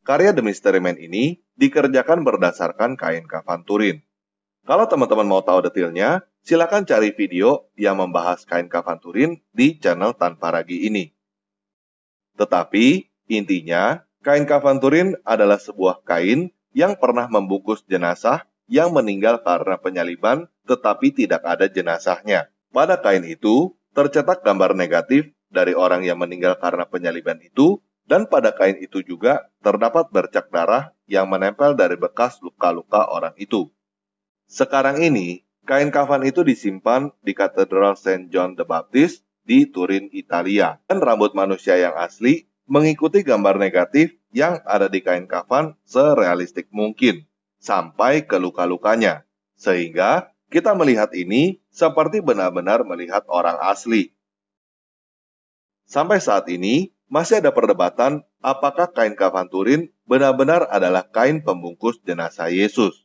Karya The Mystery Man ini dikerjakan berdasarkan kain kafan Turin. Kalau teman-teman mau tahu detailnya, silakan cari video yang membahas kain kafan Turin di channel Tanpa Ragi ini. Tetapi, intinya, kain kafan Turin adalah sebuah kain yang pernah membungkus jenazah yang meninggal karena penyaliban tetapi tidak ada jenazahnya. Pada kain itu, tercetak gambar negatif dari orang yang meninggal karena penyaliban itu dan pada kain itu juga terdapat bercak darah yang menempel dari bekas luka-luka orang itu. Sekarang ini, kain kafan itu disimpan di Katedral Saint John the Baptist di Turin, Italia. Dan rambut manusia yang asli mengikuti gambar negatif yang ada di kain kafan serealistik mungkin, sampai ke luka-lukanya. Sehingga kita melihat ini seperti benar-benar melihat orang asli. Sampai saat ini, masih ada perdebatan apakah kain kafan Turin benar-benar adalah kain pembungkus jenazah Yesus.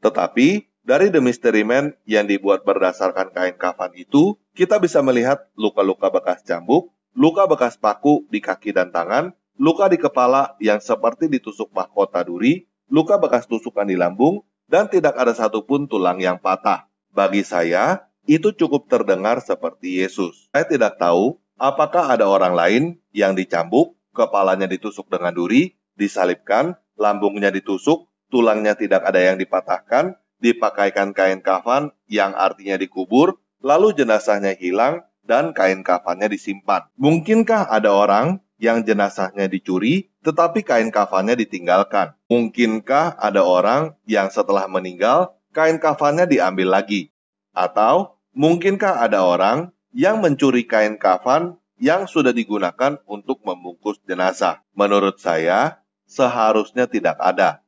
Tetapi, dari The Mystery Man yang dibuat berdasarkan kain kafan itu, kita bisa melihat luka-luka bekas cambuk, luka bekas paku di kaki dan tangan, luka di kepala yang seperti ditusuk mahkota duri, luka bekas tusukan di lambung, dan tidak ada satupun tulang yang patah. Bagi saya, itu cukup terdengar seperti Yesus. Saya tidak tahu Apakah ada orang lain yang dicambuk, kepalanya ditusuk dengan duri, disalibkan, lambungnya ditusuk, tulangnya tidak ada yang dipatahkan, dipakaikan kain kafan yang artinya dikubur, lalu jenazahnya hilang dan kain kafannya disimpan. Mungkinkah ada orang yang jenazahnya dicuri tetapi kain kafannya ditinggalkan? Mungkinkah ada orang yang setelah meninggal kain kafannya diambil lagi? Atau mungkinkah ada orang yang mencuri kain kafan yang sudah digunakan untuk membungkus jenazah. Menurut saya, seharusnya tidak ada.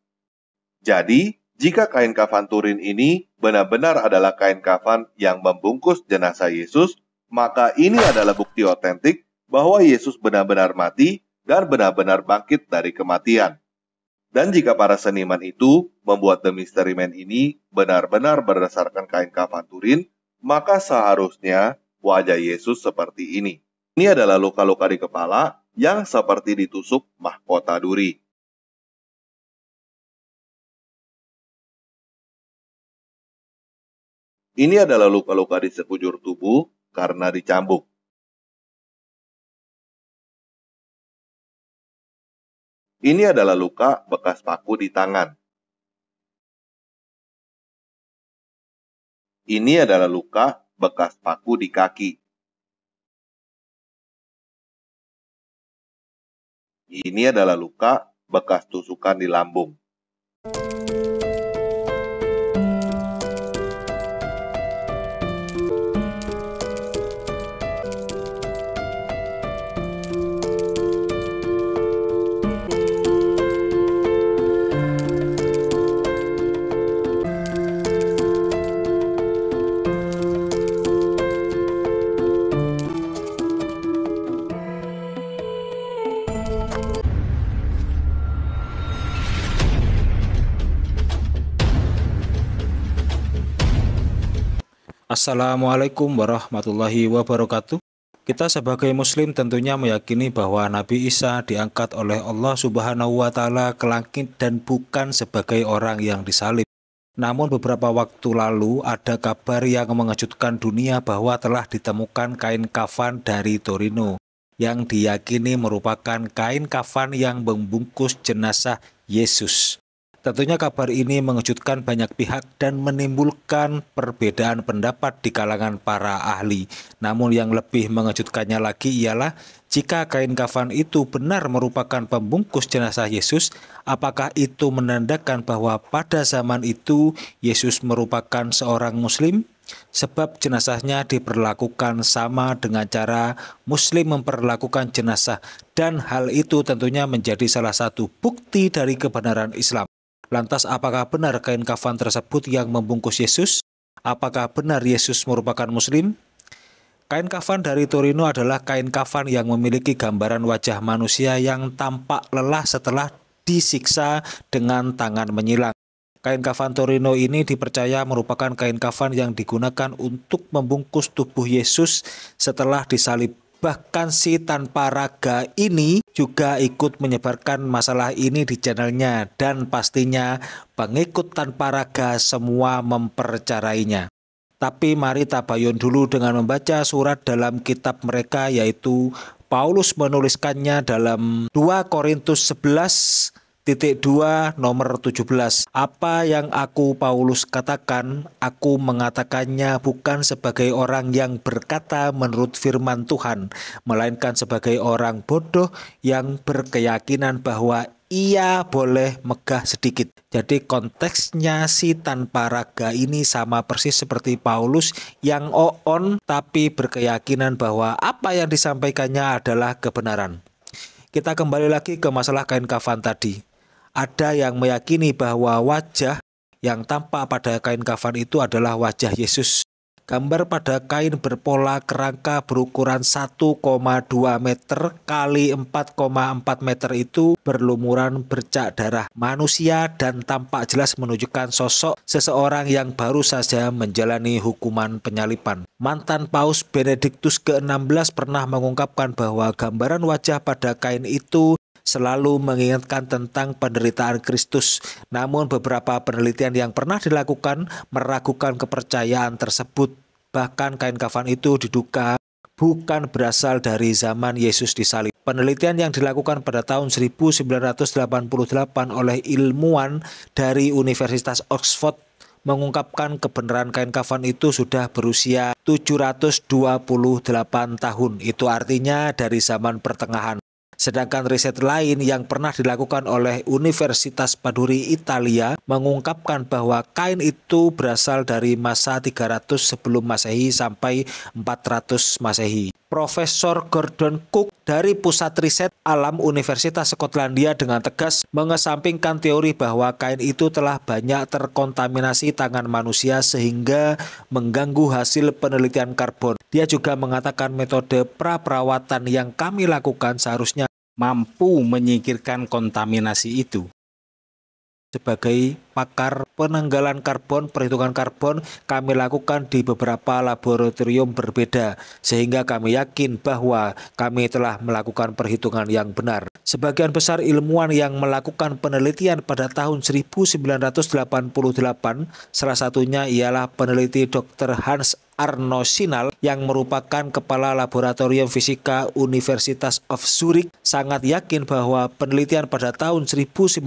Jadi, jika kain kafan Turin ini benar-benar adalah kain kafan yang membungkus jenazah Yesus, maka ini adalah bukti otentik bahwa Yesus benar-benar mati dan benar-benar bangkit dari kematian. Dan jika para seniman itu membuat The Mystery Man ini benar-benar berdasarkan kain kafan Turin, maka seharusnya wajah Yesus seperti ini. Ini adalah luka-luka di kepala yang seperti ditusuk mahkota duri. Ini adalah luka-luka di sekujur tubuh karena dicambuk. Ini adalah luka bekas paku di tangan. Ini adalah luka bekas paku di kaki. Ini adalah luka bekas tusukan di lambung. Assalamualaikum warahmatullahi wabarakatuh. Kita sebagai muslim tentunya meyakini bahwa Nabi Isa diangkat oleh Allah Subhanahu wa taala ke langit dan bukan sebagai orang yang disalib. Namun beberapa waktu lalu ada kabar yang mengejutkan dunia bahwa telah ditemukan kain kafan dari Torino yang diyakini merupakan kain kafan yang membungkus jenazah Yesus. Tentunya kabar ini mengejutkan banyak pihak dan menimbulkan perbedaan pendapat di kalangan para ahli. Namun yang lebih mengejutkannya lagi ialah jika kain kafan itu benar merupakan pembungkus jenazah Yesus, apakah itu menandakan bahwa pada zaman itu Yesus merupakan seorang muslim? Sebab jenazahnya diperlakukan sama dengan cara muslim memperlakukan jenazah dan hal itu tentunya menjadi salah satu bukti dari kebenaran Islam. Lantas apakah benar kain kafan tersebut yang membungkus Yesus? Apakah benar Yesus merupakan muslim? Kain kafan dari Torino adalah kain kafan yang memiliki gambaran wajah manusia yang tampak lelah setelah disiksa dengan tangan menyilang. Kain kafan Torino ini dipercaya merupakan kain kafan yang digunakan untuk membungkus tubuh Yesus setelah disalib Bahkan si tanpa raga ini juga ikut menyebarkan masalah ini di channelnya dan pastinya pengikut tanpa raga semua mempercarainya. Tapi mari tabayun dulu dengan membaca surat dalam kitab mereka yaitu Paulus menuliskannya dalam 2 Korintus 11 Titik 2 nomor 17. Apa yang aku Paulus katakan, aku mengatakannya bukan sebagai orang yang berkata menurut firman Tuhan, melainkan sebagai orang bodoh yang berkeyakinan bahwa ia boleh megah sedikit. Jadi konteksnya si tanpa raga ini sama persis seperti Paulus yang on tapi berkeyakinan bahwa apa yang disampaikannya adalah kebenaran. Kita kembali lagi ke masalah kain kafan tadi ada yang meyakini bahwa wajah yang tampak pada kain kafan itu adalah wajah Yesus. Gambar pada kain berpola kerangka berukuran 1,2 meter kali 4,4 meter itu berlumuran bercak darah manusia dan tampak jelas menunjukkan sosok seseorang yang baru saja menjalani hukuman penyalipan. Mantan Paus Benediktus ke-16 pernah mengungkapkan bahwa gambaran wajah pada kain itu selalu mengingatkan tentang penderitaan Kristus. Namun beberapa penelitian yang pernah dilakukan meragukan kepercayaan tersebut. Bahkan kain kafan itu diduga bukan berasal dari zaman Yesus disalib. Penelitian yang dilakukan pada tahun 1988 oleh ilmuwan dari Universitas Oxford mengungkapkan kebenaran kain kafan itu sudah berusia 728 tahun. Itu artinya dari zaman pertengahan. Sedangkan riset lain yang pernah dilakukan oleh Universitas Paduri Italia mengungkapkan bahwa kain itu berasal dari masa 300 sebelum Masehi sampai 400 Masehi. Profesor Gordon Cook dari Pusat Riset Alam Universitas Skotlandia dengan tegas mengesampingkan teori bahwa kain itu telah banyak terkontaminasi tangan manusia sehingga mengganggu hasil penelitian karbon. Dia juga mengatakan metode pra-perawatan yang kami lakukan seharusnya mampu menyingkirkan kontaminasi itu sebagai pakar penanggalan karbon, perhitungan karbon kami lakukan di beberapa laboratorium berbeda sehingga kami yakin bahwa kami telah melakukan perhitungan yang benar. Sebagian besar ilmuwan yang melakukan penelitian pada tahun 1988 salah satunya ialah peneliti Dr. Hans Arno Sinal yang merupakan Kepala Laboratorium Fisika Universitas of Zurich sangat yakin bahwa penelitian pada tahun 1988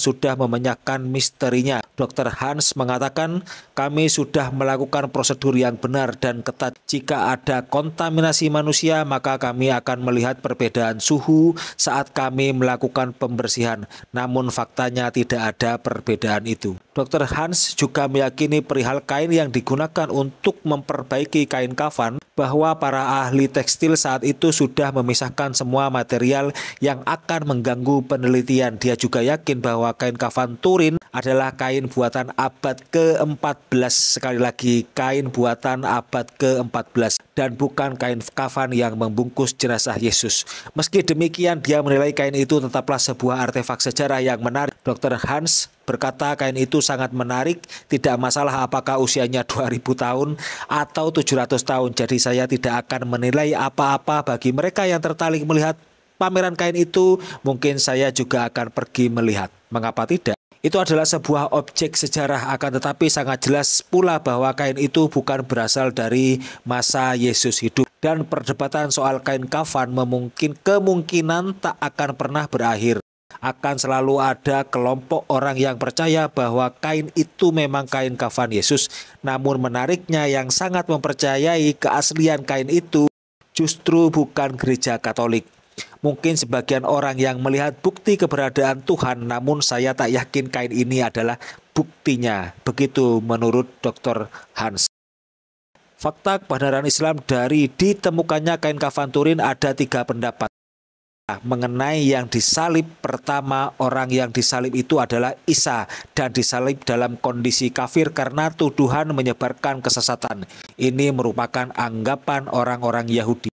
sudah mem memenyakkan misterinya. Dr. Hans mengatakan, kami sudah melakukan prosedur yang benar dan ketat. Jika ada kontaminasi manusia, maka kami akan melihat perbedaan suhu saat kami melakukan pembersihan. Namun faktanya tidak ada perbedaan itu. Dr. Hans juga meyakini perihal kain yang digunakan untuk memperbaiki kain kafan bahwa para ahli tekstil saat itu sudah memisahkan semua material yang akan mengganggu penelitian. Dia juga yakin bahwa kain kafan Van Turin adalah kain buatan abad ke-14 sekali lagi kain buatan abad ke-14 dan bukan kain kafan yang membungkus jenazah Yesus. Meski demikian dia menilai kain itu tetaplah sebuah artefak sejarah yang menarik. Dr. Hans berkata kain itu sangat menarik, tidak masalah apakah usianya 2000 tahun atau 700 tahun. Jadi saya tidak akan menilai apa-apa bagi mereka yang tertarik melihat pameran kain itu, mungkin saya juga akan pergi melihat. Mengapa tidak? Itu adalah sebuah objek sejarah akan tetapi sangat jelas pula bahwa kain itu bukan berasal dari masa Yesus hidup dan perdebatan soal kain kafan memungkin kemungkinan tak akan pernah berakhir. Akan selalu ada kelompok orang yang percaya bahwa kain itu memang kain kafan Yesus. Namun menariknya yang sangat mempercayai keaslian kain itu justru bukan gereja Katolik. Mungkin sebagian orang yang melihat bukti keberadaan Tuhan, namun saya tak yakin kain ini adalah buktinya. Begitu menurut Dr. Hans. Fakta kebenaran Islam dari ditemukannya kain kafan Turin ada tiga pendapat mengenai yang disalib pertama orang yang disalib itu adalah Isa dan disalib dalam kondisi kafir karena tuduhan menyebarkan kesesatan. Ini merupakan anggapan orang-orang Yahudi.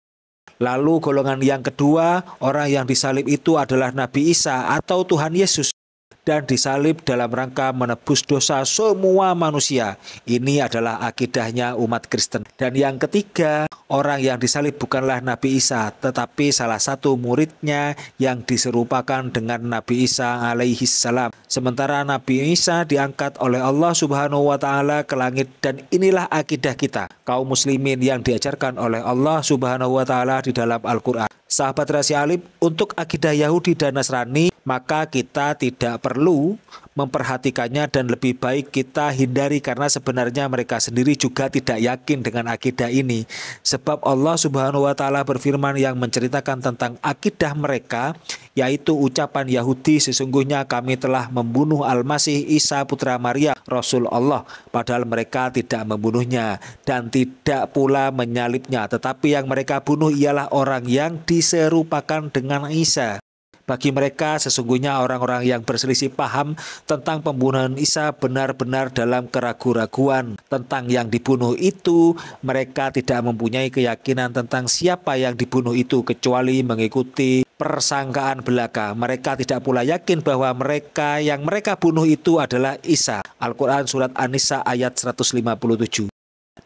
Lalu golongan yang kedua, orang yang disalib itu adalah Nabi Isa atau Tuhan Yesus dan disalib dalam rangka menebus dosa semua manusia. Ini adalah akidahnya umat Kristen. Dan yang ketiga, orang yang disalib bukanlah Nabi Isa, tetapi salah satu muridnya yang diserupakan dengan Nabi Isa alaihi salam. Sementara Nabi Isa diangkat oleh Allah Subhanahu wa taala ke langit dan inilah akidah kita kaum muslimin yang diajarkan oleh Allah Subhanahu wa taala di dalam Al-Qur'an. Sahabat Rasi Alim, untuk akidah Yahudi dan Nasrani, maka kita tidak perlu memperhatikannya dan lebih baik kita hindari karena sebenarnya mereka sendiri juga tidak yakin dengan akidah ini. Sebab Allah Subhanahu wa taala berfirman yang menceritakan tentang akidah mereka yaitu ucapan Yahudi sesungguhnya kami telah membunuh Al-Masih Isa putra Maria Rasul Allah padahal mereka tidak membunuhnya dan tidak pula menyalibnya tetapi yang mereka bunuh ialah orang yang diserupakan dengan Isa bagi mereka, sesungguhnya orang-orang yang berselisih paham tentang pembunuhan Isa benar-benar dalam keraguan-raguan tentang yang dibunuh itu. Mereka tidak mempunyai keyakinan tentang siapa yang dibunuh itu kecuali mengikuti persangkaan belaka. Mereka tidak pula yakin bahwa mereka yang mereka bunuh itu adalah Isa. Al-Quran Surat An-Nisa ayat 157.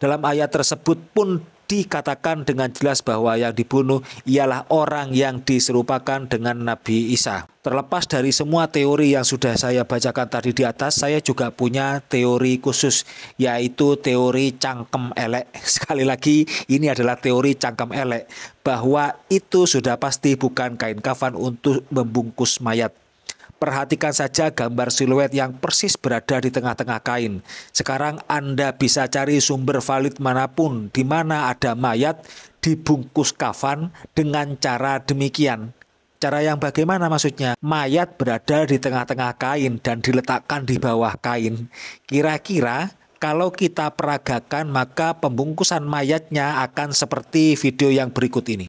Dalam ayat tersebut pun dikatakan dengan jelas bahwa yang dibunuh ialah orang yang diserupakan dengan Nabi Isa. Terlepas dari semua teori yang sudah saya bacakan tadi di atas, saya juga punya teori khusus, yaitu teori cangkem elek. Sekali lagi, ini adalah teori cangkem elek, bahwa itu sudah pasti bukan kain kafan untuk membungkus mayat. Perhatikan saja gambar siluet yang persis berada di tengah-tengah kain. Sekarang Anda bisa cari sumber valid manapun di mana ada mayat dibungkus kafan dengan cara demikian. Cara yang bagaimana maksudnya? Mayat berada di tengah-tengah kain dan diletakkan di bawah kain. Kira-kira kalau kita peragakan maka pembungkusan mayatnya akan seperti video yang berikut ini.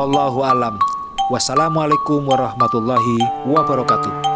Wallahu alam. Wassalamualaikum warahmatullahi wabarakatuh.